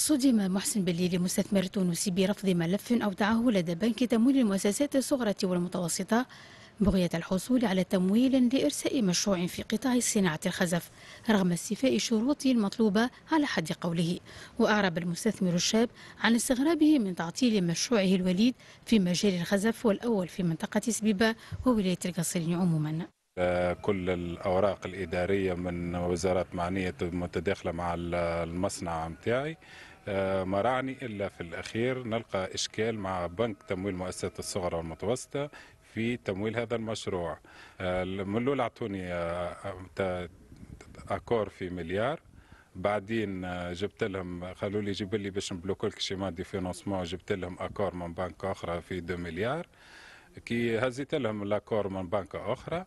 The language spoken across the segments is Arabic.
صدم محسن بليلي مستثمر تونسي برفض ملف أودعه لدى بنك تمويل المؤسسات الصغرى والمتوسطة بغية الحصول على تمويل لإرساء مشروع في قطاع صناعة الخزف رغم استيفاء شروطه المطلوبة على حد قوله وأعرب المستثمر الشاب عن استغرابه من تعطيل مشروعه الوليد في مجال الخزف والأول في منطقة سبيبة وولاية القصرين عموما آه، كل الأوراق الإدارية من وزارات معنية متداخلة مع المصنع متاعي آه، ما رعني إلا في الأخير نلقى إشكال مع بنك تمويل مؤسسات الصغرى والمتوسطة في تمويل هذا المشروع آه، من الأول أعطوني آه، أكور في مليار بعدين جبت لهم قالوا لي جيب لي باش نبلوك لك شي مادي فينونسمون جبت لهم اكور من بنك اخرى في 2 مليار كي هزيت لهم الاكور من بنك اخرى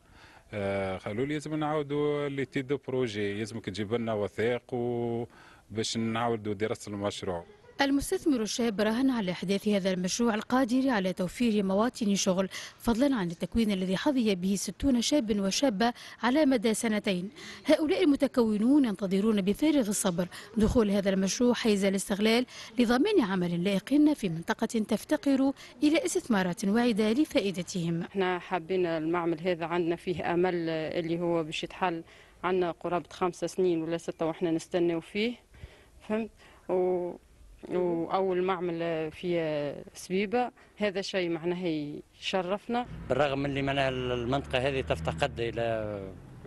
قالوا لي لازم نعاودوا لي تي دو بروجي لازمك تجيب لنا وثائق و... باش نعاودوا دراسه المشروع المستثمر الشاب راهن على إحداث هذا المشروع القادر على توفير مواطن شغل فضلا عن التكوين الذي حظي به 60 شاب وشابة على مدى سنتين هؤلاء المتكونون ينتظرون بفارغ الصبر دخول هذا المشروع حيز الاستغلال لضمان عمل لائق في منطقة تفتقر إلى استثمارات واعدة لفائدتهم احنا حابين المعمل هذا عندنا فيه أمل اللي هو باش يتحل عندنا قرابة خمسة سنين ولا ستة وإحنا نستناو فيه فهمت و... واول معمل في سبيبه هذا شيء معناه يشرفنا بالرغم من اللي معناها المنطقه هذه تفتقد الى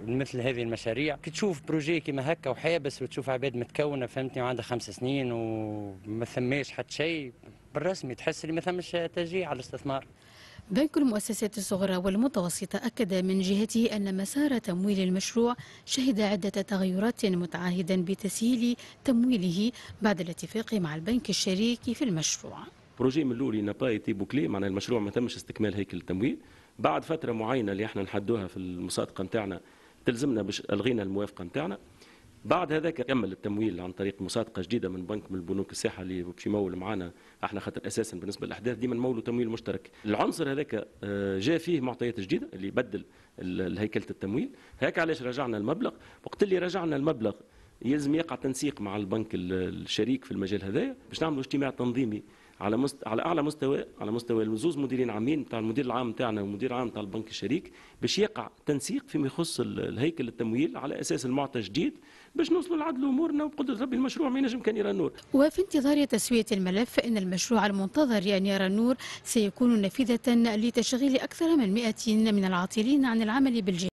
مثل هذه المشاريع كي تشوف بروجي كيما هكا وحابس وتشوف عباد متكونه فهمتني وعندها خمس سنين وما ثماش حتى شيء بالرسمي تحس اللي ما ثمش تشجيع على الاستثمار بنك المؤسسات الصغرى والمتوسطة أكد من جهته أن مسار تمويل المشروع شهد عدة تغيرات متعهدا بتسهيل تمويله بعد الاتفاق مع البنك الشريك في المشروع بروجي من الأولي نباي pas été المشروع ما تمش استكمال هيكل التمويل بعد فتره معينه اللي احنا نحدوها في المصادقة نتاعنا تلزمنا باش الغينا الموافقه نتاعنا بعد هذاك كمل التمويل عن طريق مصادقه جديده من بنك من البنوك الساحه اللي باش يمول معنا احنا خاطر اساسا بالنسبه للاحداث ديما نمولوا تمويل مشترك العنصر هذاك آه، جاء فيه معطيات جديده اللي بدل هيكله التمويل هيك علاش رجعنا المبلغ وقت اللي رجعنا المبلغ يلزم يقع تنسيق مع البنك الشريك في المجال هذايا باش نعملوا اجتماع تنظيمي على مست... على اعلى مستوى على مستوى الزوز مديرين عامين بتاع المدير العام بتاعنا والمدير العام بتاع البنك الشريك باش يقع تنسيق فيما يخص الهيكل التمويل على اساس المعطى الجديد باش نوصلوا لعدل امورنا وبقدره ربي المشروع ما ينجم كان يرى النور. وفي انتظار تسويه الملف فان المشروع المنتظر ان يعني يرى النور سيكون نافذه لتشغيل اكثر من 100 من العاطلين عن العمل بالجهة